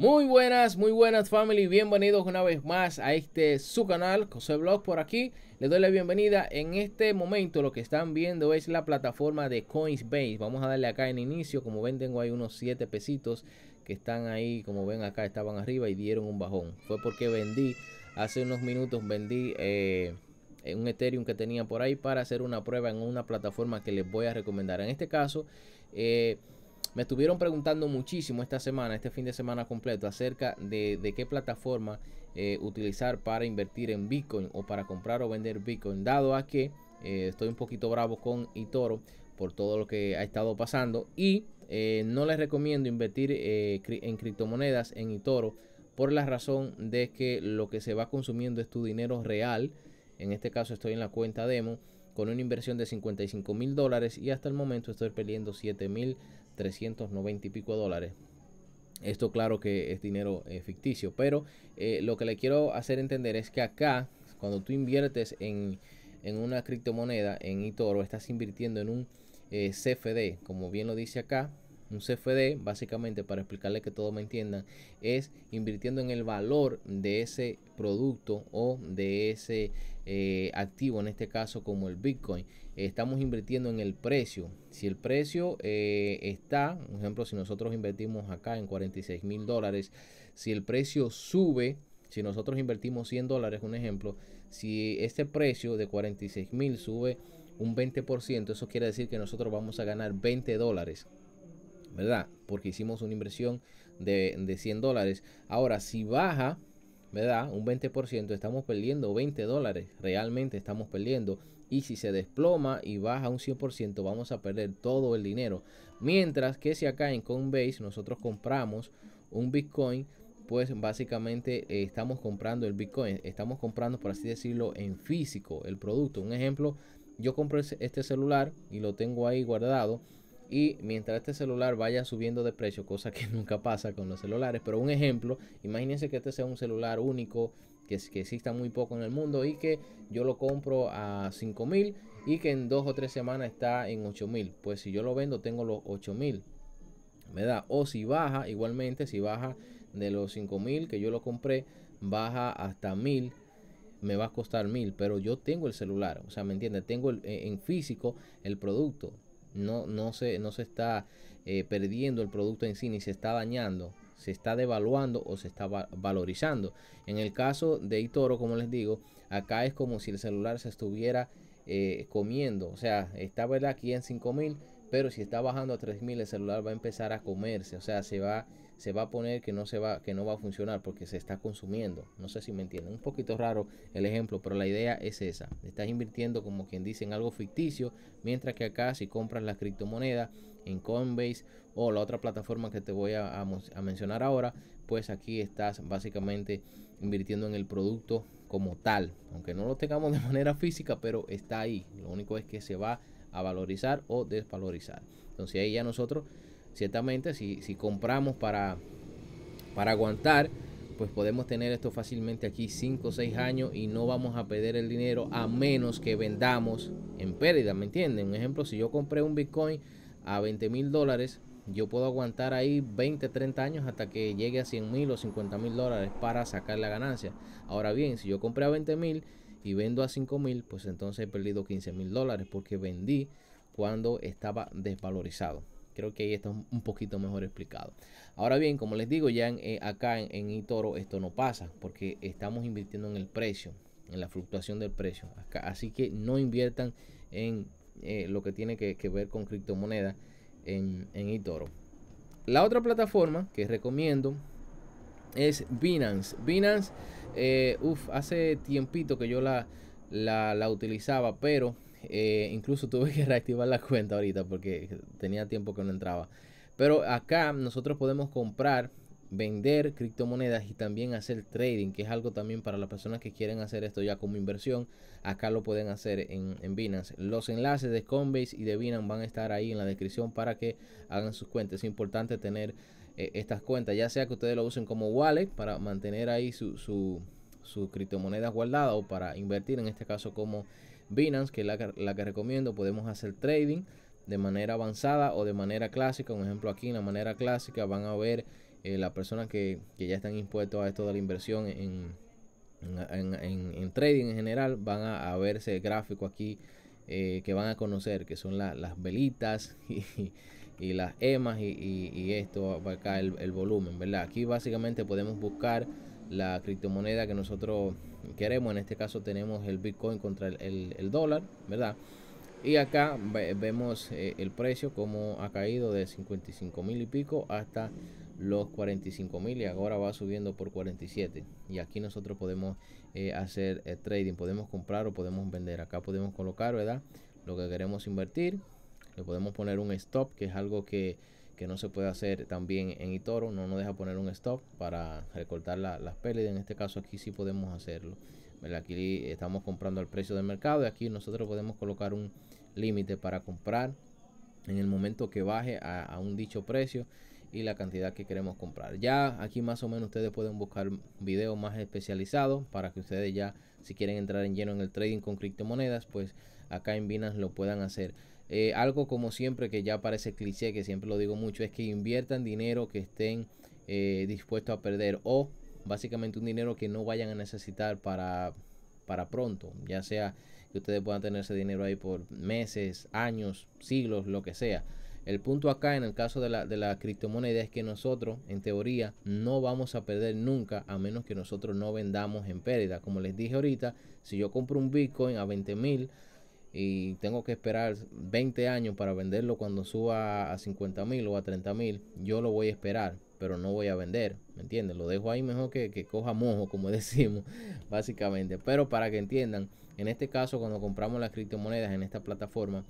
Muy buenas, muy buenas family, bienvenidos una vez más a este su canal, José Blog por aquí. Les doy la bienvenida. En este momento lo que están viendo es la plataforma de Coinsbase. Vamos a darle acá en inicio, como ven tengo ahí unos 7 pesitos que están ahí, como ven acá estaban arriba y dieron un bajón. Fue porque vendí, hace unos minutos vendí... Eh, eh, un Ethereum que tenía por ahí para hacer una prueba en una plataforma que les voy a recomendar. En este caso, eh, me estuvieron preguntando muchísimo esta semana, este fin de semana completo, acerca de, qué plataforma eh, utilizar para invertir en Bitcoin o para comprar o vender Bitcoin, dado a que eh, estoy un poquito bravo con Itoro por todo lo que ha estado pasando y eh, no les recomiendo invertir en criptomonedas en Itoro por la razón de que lo que se va consumiendo es tu dinero real. En este caso estoy en la cuenta demo con una inversión de 55 mil dólares y hasta el momento estoy perdiendo 7 mil 390 y pico dólares. Esto claro que es dinero eh, ficticio, pero eh, lo que le quiero hacer entender es que acá, cuando tú inviertes en, en una criptomoneda, en eToro, estás invirtiendo en un eh, CFD, como bien lo dice acá, un CFD, básicamente, para explicarle que todo me entiendan, es invirtiendo en el valor de ese producto o de ese eh, activo, en este caso como el Bitcoin. Estamos invirtiendo en el precio. Si el precio eh, está, por ejemplo, si nosotros invertimos acá en 46 mil dólares, si el precio sube, si nosotros invertimos 100 dólares, un ejemplo, si este precio de 46 mil sube un 20%, eso quiere decir que nosotros vamos a ganar 20 dólares. ¿verdad? Porque hicimos una inversión de, 100 dólares. Ahora, si baja, ¿verdad? Un 20%, estamos perdiendo 20 dólares. Realmente estamos perdiendo. Y si se desploma y baja un 100%, vamos a perder todo el dinero. Mientras que si acá en Coinbase nosotros compramos un Bitcoin, pues básicamente eh, estamos comprando el Bitcoin. Estamos comprando, por así decirlo, en físico el producto. Un ejemplo, yo compré este celular y lo tengo ahí guardado y mientras este celular vaya subiendo de precio, cosa que nunca pasa con los celulares, pero un ejemplo, imagínense que este sea un celular único que, que exista muy poco en el mundo y que yo lo compro a $5,000 mil y que en dos o tres semanas está en $8,000 mil, pues si yo lo vendo tengo los $8,000 mil, ¿verdad? O si baja, igualmente, si baja de los $5,000 que yo lo compré, baja hasta mil me va a costar mil, pero yo tengo el celular, o sea, ¿me entiendes? Tengo eh, en físico el producto, no, no, se, no se está eh, perdiendo el producto en sí ni se está dañando. Se está devaluando o se está valorizando. En el caso de Itoro, como les digo, acá es como si el celular se estuviera eh, comiendo. O sea, está ¿verdad? aquí en 5000, pero si está bajando a 3000, el celular va a empezar a comerse. O sea, se va se va a poner que no se va que no va a funcionar porque se está consumiendo. No sé si me entienden. Un poquito raro el ejemplo, pero la idea es esa. Estás invirtiendo como quien dice en algo ficticio, mientras que acá si compras la criptomoneda en Coinbase o la otra plataforma que te voy a, a mencionar ahora, pues aquí estás básicamente invirtiendo en el producto como tal, aunque no lo tengamos de manera física, pero está ahí. Lo único es que se va a valorizar o desvalorizar. Entonces ahí ya nosotros ciertamente si, compramos para, para aguantar, pues podemos tener esto fácilmente aquí 5 o 6 años y no vamos a perder el dinero a menos que vendamos en pérdida, ¿me entienden? Un ejemplo, si yo compré un Bitcoin a 20 mil dólares, yo puedo aguantar ahí 20, 30 años hasta que llegue a 100 mil o 50 mil dólares para sacar la ganancia. Ahora bien, si yo compré a 20 mil y vendo a 5 mil, pues entonces he perdido 15 mil dólares porque vendí cuando estaba desvalorizado. Creo que ahí está un poquito mejor explicado. Ahora bien, como les digo, ya eh, acá en, en esto no pasa porque estamos invirtiendo en el precio, en la fluctuación del precio. así que no inviertan en eh, lo que tiene que, ver con criptomonedas en, en La otra plataforma que recomiendo es Binance. Binance, eh, hace tiempito que yo la, la, la utilizaba, pero eh, incluso tuve que reactivar la cuenta ahorita porque tenía tiempo que no entraba. Pero acá nosotros podemos comprar, vender criptomonedas y también hacer trading, que es algo también para las personas que quieren hacer esto ya como inversión. Acá lo pueden hacer en, Binance. Los enlaces de Coinbase y de Binance van a estar ahí en la descripción para que hagan sus cuentas. Es importante tener eh, estas cuentas, ya sea que ustedes lo usen como wallet para mantener ahí su, su sus criptomonedas guardadas o para invertir en este caso como Binance, que es la que, la que recomiendo, podemos hacer trading de manera avanzada o de manera clásica. Un ejemplo aquí, en la manera clásica van a ver eh, las personas que, ya están impuestos a esto de la inversión en, trading en general, van a, verse gráfico aquí eh, que van a conocer, que son las velitas y, las emas y, y, y, esto acá el, el volumen, ¿verdad? Aquí básicamente podemos buscar la criptomoneda que nosotros queremos. En este caso tenemos el Bitcoin contra el, dólar, ¿verdad? Y acá vemos eh, el precio como ha caído de 55 mil y pico hasta los 45 mil y ahora va subiendo por 47. Y aquí nosotros podemos eh, hacer eh, trading, podemos comprar o podemos vender. Acá podemos colocar, ¿verdad? Lo que queremos invertir. Le podemos poner un stop, que es algo que que no se puede hacer también en Itoro no nos deja poner un stop para recortar las pérdidas, en este caso aquí sí podemos hacerlo. Aquí estamos comprando al precio del mercado y aquí nosotros podemos colocar un límite para comprar en el momento que baje a, un dicho precio y la cantidad que queremos comprar. Ya aquí más o menos ustedes pueden buscar videos más especializados para que ustedes ya si quieren entrar en lleno en el trading con criptomonedas, pues acá en Binance lo puedan hacer. Eh, algo como siempre que ya parece cliché, que siempre lo digo mucho, es que inviertan dinero que estén eh, dispuestos a perder o básicamente un dinero que no vayan a necesitar para, para pronto, ya sea que ustedes puedan tener ese dinero ahí por meses, años, siglos, lo que sea. El punto acá en el caso de la, de la criptomoneda es que nosotros, en teoría, no vamos a perder nunca a menos que nosotros no vendamos en pérdida. Como les dije ahorita, si yo compro un Bitcoin a 20 mil, y tengo que esperar 20 años para venderlo cuando suba a 50 mil o a 30 mil, yo lo voy a esperar, pero no voy a vender, ¿me entiendes? Lo dejo ahí mejor que, que coja mojo, como decimos, básicamente. Pero para que entiendan, en este caso cuando compramos las criptomonedas en esta plataforma,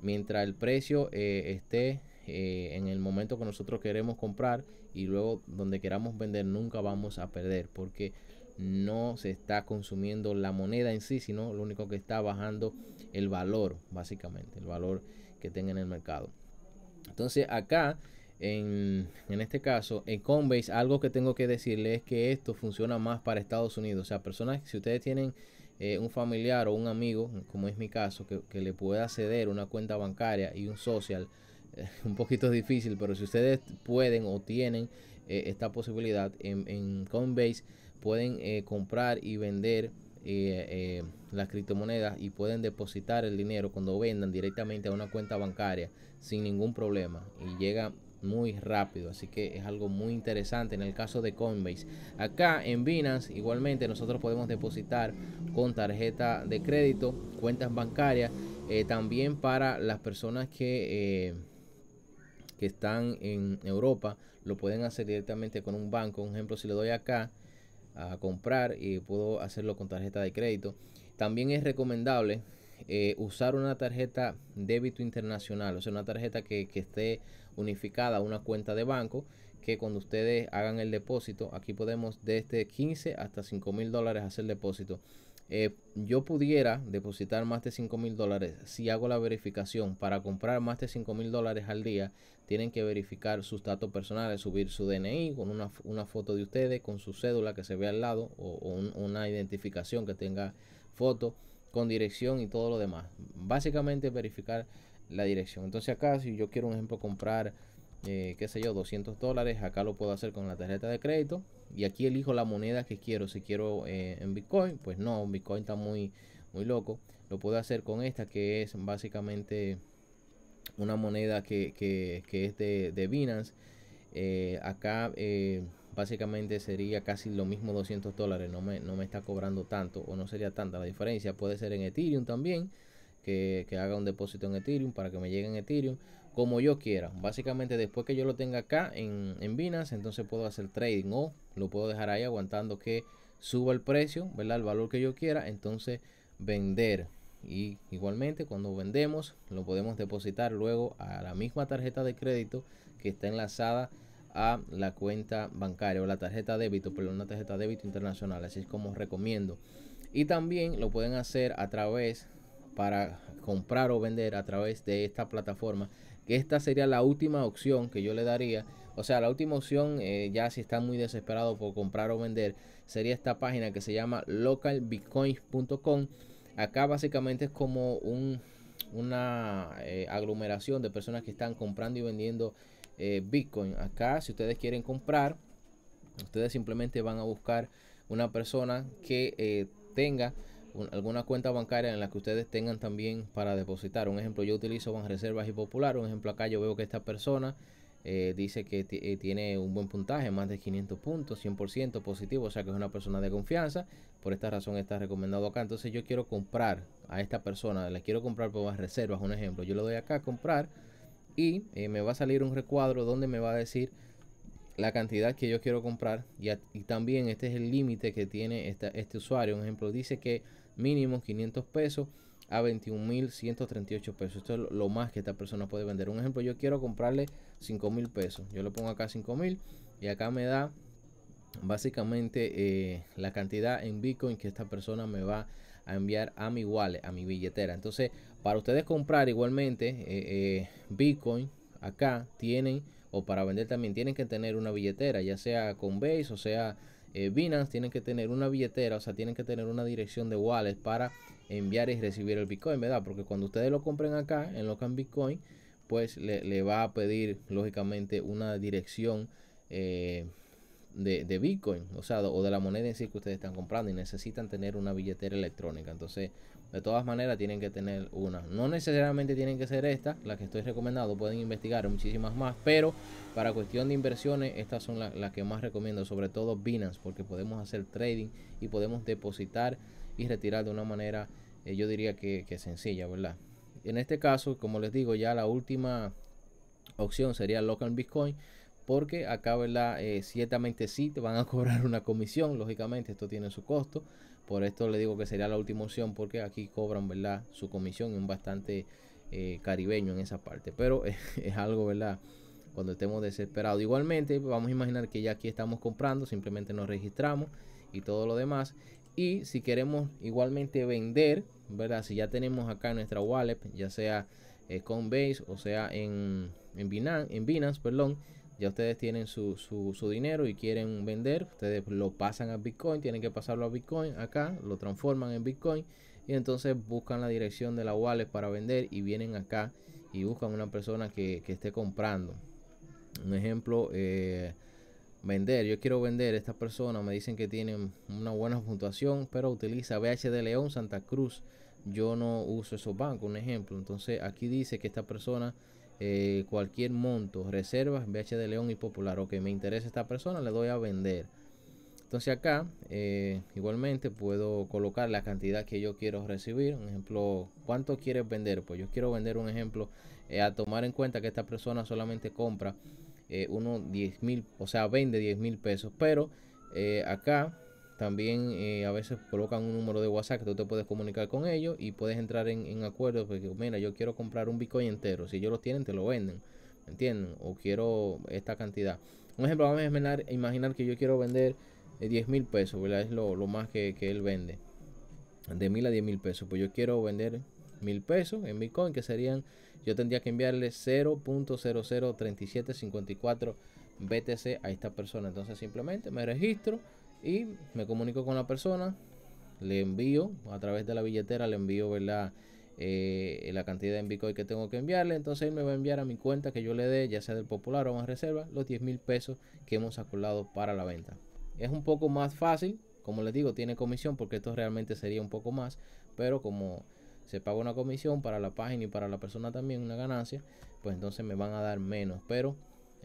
mientras el precio eh, esté eh, en el momento que nosotros queremos comprar y luego donde queramos vender, nunca vamos a perder, porque no se está consumiendo la moneda en sí, sino lo único que está bajando el valor, básicamente, el valor que tenga en el mercado. Entonces acá, en, en este caso, en Coinbase, algo que tengo que decirles es que esto funciona más para Estados Unidos. O sea, personas, si ustedes tienen eh, un familiar o un amigo, como es mi caso, que, le pueda ceder una cuenta bancaria y un social, eh, un poquito difícil, pero si ustedes pueden o tienen eh, esta posibilidad en, en Coinbase, pueden eh, comprar y vender eh, eh, las criptomonedas y pueden depositar el dinero cuando vendan directamente a una cuenta bancaria sin ningún problema y llega muy rápido así que es algo muy interesante en el caso de Coinbase acá en Binance igualmente nosotros podemos depositar con tarjeta de crédito cuentas bancarias también para las personas que que están en Europa lo pueden hacer directamente con un banco un ejemplo si le doy acá a comprar y puedo hacerlo con tarjeta de crédito. También es recomendable eh, usar una tarjeta débito internacional, o sea, una tarjeta que, que esté unificada a una cuenta de banco que cuando ustedes hagan el depósito, aquí podemos desde 15 hasta 5 mil dólares hacer depósito. Eh, yo pudiera depositar más de 5 mil dólares si hago la verificación. Para comprar más de 5 mil dólares al día, tienen que verificar sus datos personales, subir su DNI con una, foto de ustedes, con su cédula que se ve al lado o, una identificación que tenga foto, con dirección y todo lo demás. Básicamente verificar la dirección. Entonces acá, si yo quiero, un ejemplo, comprar eh, qué sé yo, 200 dólares. Acá lo puedo hacer con la tarjeta de crédito. Y aquí elijo la moneda que quiero. Si quiero eh, en Bitcoin, pues no, Bitcoin está muy, muy loco. Lo puedo hacer con esta que es básicamente una moneda que, es de, de Binance. Eh, acá eh, básicamente sería casi lo mismo 200 dólares. No me, no me está cobrando tanto o no sería tanta la diferencia. Puede ser en Ethereum también que, haga un depósito en Ethereum para que me llegue en Ethereum como yo quiera. Básicamente después que yo lo tenga acá en, en Binance, entonces puedo hacer trading o lo puedo dejar ahí aguantando que suba el precio, ¿verdad? El valor que yo quiera, entonces vender. Y igualmente cuando vendemos lo podemos depositar luego a la misma tarjeta de crédito que está enlazada a la cuenta bancaria o la tarjeta de débito, pero una tarjeta de débito internacional. Así es como recomiendo. Y también lo pueden hacer a través para comprar o vender a través de esta plataforma. Que esta sería la última opción que yo le daría. O sea, la última opción, eh, ya si está muy desesperado por comprar o vender, sería esta página que se llama localbitcoins.com. Acá básicamente es como un, una eh, aglomeración de personas que están comprando y vendiendo eh, Bitcoin. Acá, si ustedes quieren comprar, ustedes simplemente van a buscar una persona que tenga alguna cuenta bancaria en la que ustedes tengan también para depositar. Un ejemplo, yo utilizo Banreservas y Popular. Un ejemplo, acá yo veo que esta persona eh, dice que eh, tiene un buen puntaje, más de 500 puntos, 100% positivo, o sea que es una persona de confianza. Por esta razón está recomendado acá. Entonces yo quiero comprar a esta persona, le quiero comprar por Banreservas, un ejemplo. Yo le doy acá a comprar y eh, me va a salir un recuadro donde me va a decir la cantidad que yo quiero comprar y, también este es el límite que tiene este usuario. Un ejemplo, dice que mínimo 500 pesos a 21.138 pesos. Esto es lo, más que esta persona puede vender. Un ejemplo, yo quiero comprarle 5.000 pesos. Yo le pongo acá 5.000 y acá me da básicamente eh, la cantidad en Bitcoin que esta persona me va a enviar a mi wallet, a mi billetera. Entonces, para ustedes comprar igualmente eh, eh, Bitcoin, acá tienen o para vender también tienen que tener una billetera, ya sea con BASE o sea eh, Binance, tienen que tener una billetera, o sea, tienen que tener una dirección de wallet para enviar y recibir el Bitcoin, ¿verdad? Porque cuando ustedes lo compren acá en Locan Bitcoin, pues le, le va a pedir lógicamente una dirección. Eh, de, Bitcoin, o sea, o de la moneda en sí que ustedes están comprando y necesitan tener una billetera electrónica. Entonces, de todas maneras, tienen que tener una. No necesariamente tienen que ser esta, la que estoy recomendando, pueden investigar muchísimas más, pero para cuestión de inversiones, estas son las, que más recomiendo, sobre todo Binance, porque podemos hacer trading y podemos depositar y retirar de una manera, eh, yo diría que, que sencilla, ¿verdad? En este caso, como les digo, ya la última opción sería local Bitcoin porque acá, ¿verdad? ciertamente eh, sí, te van a cobrar una comisión, lógicamente, esto tiene su costo. Por esto le digo que sería la última opción, porque aquí cobran, ¿verdad? Su comisión Un bastante eh, caribeño en esa parte, pero es, algo, ¿verdad? Cuando estemos desesperados. Igualmente, vamos a imaginar que ya aquí estamos comprando, simplemente nos registramos y todo lo demás. Y si queremos igualmente vender, ¿verdad? Si ya tenemos acá nuestra wallet, ya sea eh, con Base o sea en, en Binance, en Binance perdón, ya ustedes tienen su, dinero y quieren vender, ustedes lo pasan a Bitcoin, tienen que pasarlo a Bitcoin acá, lo transforman en Bitcoin y entonces buscan la dirección de la wallet para vender y vienen acá y buscan una persona que, esté comprando. Un ejemplo, eh, vender, yo quiero vender, esta persona me dicen que tienen una buena puntuación, pero utiliza BH de León, Santa Cruz, yo no uso esos bancos, un ejemplo. Entonces aquí dice que esta persona eh, cualquier monto, reservas, BH de León y Popular. o que me interesa esta persona, le doy a vender. Entonces acá eh, igualmente puedo colocar la cantidad que yo quiero recibir. Un ejemplo, ¿cuánto quieres vender? Pues yo quiero vender un ejemplo eh, a tomar en cuenta que esta persona solamente compra eh, unos 10 mil, o sea, vende 10 mil pesos. Pero acá también eh, a veces colocan un número de WhatsApp que tú te puedes comunicar con ellos y puedes entrar en, en acuerdos. Porque, mira, yo quiero comprar un Bitcoin entero. Si ellos lo tienen, te lo venden. ¿Me entienden? O quiero esta cantidad. Un ejemplo, vamos a imaginar, que yo quiero vender eh, diez 10 mil pesos, ¿verdad? Es lo, más que, que, él vende. De mil a 10 mil pesos. Pues yo quiero vender mil pesos en Bitcoin, que serían, yo tendría que enviarle 0.003754 BTC a esta persona. Entonces simplemente me registro y me comunico con la persona, le envío a través de la billetera, le envío ¿verdad? Eh, la cantidad en Bitcoin que tengo que enviarle. Entonces me va a enviar a mi cuenta que yo le dé, ya sea del Popular o más reserva, los 10 mil pesos que hemos acumulado para la venta. Es un poco más fácil, como les digo, tiene comisión porque esto realmente sería un poco más, pero como se paga una comisión para la página y para la persona también una ganancia, pues entonces me van a dar menos. Pero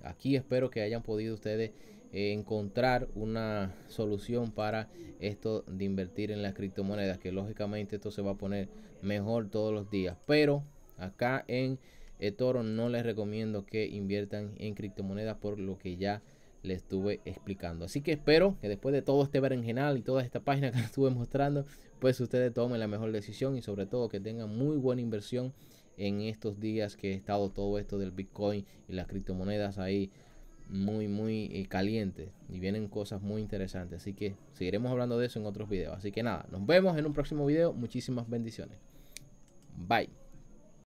aquí espero que hayan podido ustedes eh, encontrar una solución para esto de invertir en las criptomonedas, que lógicamente esto se va a poner mejor todos los días. Pero acá en eToro eh, no les recomiendo que inviertan en criptomonedas por lo que ya les estuve explicando. Así que espero que después de todo este general y toda esta página que les estuve mostrando, pues ustedes tomen la mejor decisión y sobre todo que tengan muy buena inversión en estos días que he estado todo esto del Bitcoin y las criptomonedas ahí muy, muy eh, caliente y vienen cosas muy interesantes. Así que seguiremos hablando de eso en otros videos. Así que nada, nos vemos en un próximo video. Muchísimas bendiciones. Bye.